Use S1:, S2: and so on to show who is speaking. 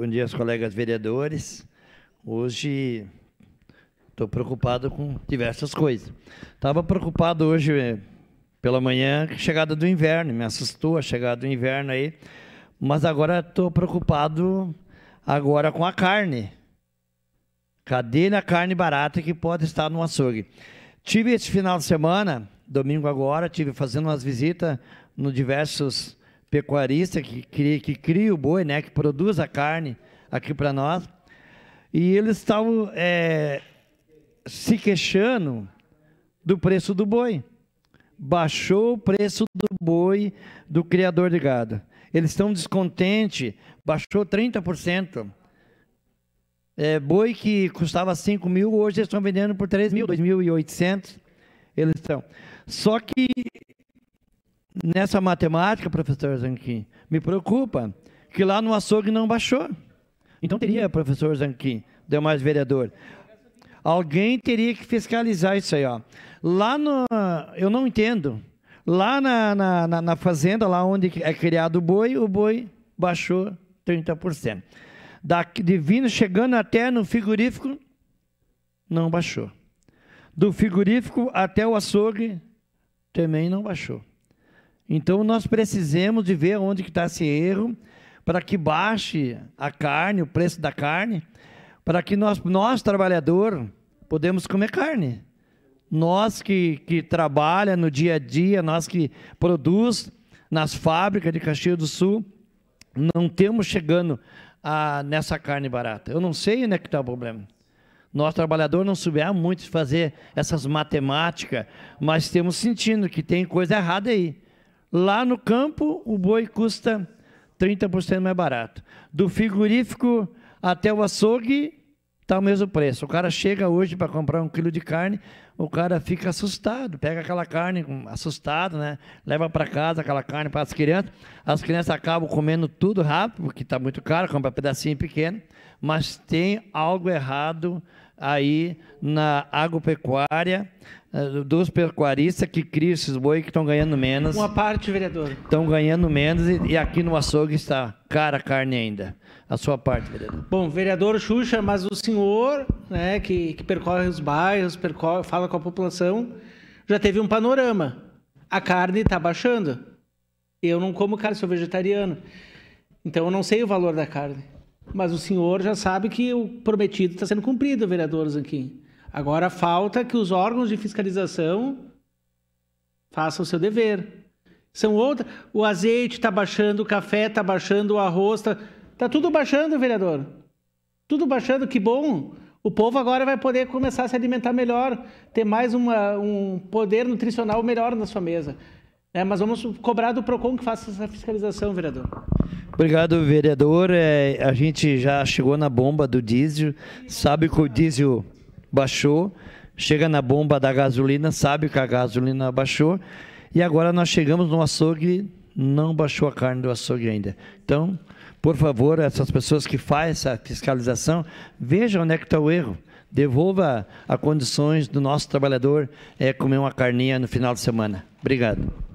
S1: Bom dia aos colegas vereadores. Hoje estou preocupado com diversas coisas. Estava preocupado hoje eh, pela manhã com a chegada do inverno, me assustou a chegada do inverno aí, mas agora estou preocupado agora com a carne. Cadê a carne barata que pode estar no açougue? Tive esse final de semana, domingo agora, tive fazendo umas visitas no diversos pecuarista que cria, que cria o boi, né, que produz a carne aqui para nós, e eles estavam é, se queixando do preço do boi. Baixou o preço do boi do criador de gado. Eles estão descontentes, baixou 30%. É, boi que custava 5 mil, hoje eles estão vendendo por 3 mil, 2.800. Eles estão. Só que nessa matemática, professor Zanquim, me preocupa que lá no açougue não baixou. Então teria, professor Zanquim, demais vereador. Alguém teria que fiscalizar isso aí, ó. Lá no. Eu não entendo. Lá na, na, na, na fazenda, lá onde é criado o boi, o boi baixou 30%. Da, de vinho chegando até no frigorífico, não baixou. Do frigorífico até o açougue, também não baixou. Então nós precisamos de ver onde está esse erro, para que baixe a carne, o preço da carne, para que nós, nós trabalhador, podemos comer carne. Nós que, que trabalha no dia a dia, nós que produz nas fábricas de Caxias do Sul, não temos chegando a, nessa carne barata. Eu não sei onde é que está o problema. Nós, trabalhador, não soubemos muito fazer essas matemáticas, mas temos sentindo que tem coisa errada aí. Lá no campo, o boi custa 30% mais barato. Do frigorífico até o açougue, está o mesmo preço. O cara chega hoje para comprar um quilo de carne, o cara fica assustado, pega aquela carne assustado, né? Leva para casa aquela carne para as crianças. As crianças acabam comendo tudo rápido, porque está muito caro, compra pedacinho pequeno. Mas tem algo errado aí na agropecuária eh, dos pecuaristas que criam esses boi que estão ganhando menos. Uma
S2: parte, vereador.
S1: Estão ganhando menos e, e, aqui no açougue está cara a carne ainda. A sua parte, vereador.
S2: Bom, vereador Xuxa, mas o senhor, né, que, que percorre os bairros, percorre, fala com a população, já teve um panorama. A carne está baixando. Eu não como carne, sou vegetariano. Então eu não sei o valor da carne. Mas o senhor já sabe que o prometido está sendo cumprido, vereador Zanquim. Agora falta que os órgãos de fiscalização façam o seu dever. São outras. O azeite está baixando, o café está baixando, o arroz está. Está tudo baixando, vereador. Tudo baixando, que bom. O povo agora vai poder começar a se alimentar melhor, ter mais uma, um poder nutricional melhor na sua mesa. É, mas vamos cobrar do PROCON que faça essa fiscalização, vereador.
S1: Obrigado, vereador. É, a gente já chegou na bomba do diesel, sabe que o diesel baixou, chega na bomba da gasolina, sabe que a gasolina baixou, e agora nós chegamos no açougue, não baixou a carne do açougue ainda. Então, por favor, essas pessoas que fazem essa fiscalização, vejam onde é que está o erro. Devolva as condições do nosso trabalhador é comer uma carninha no final de semana. Obrigado.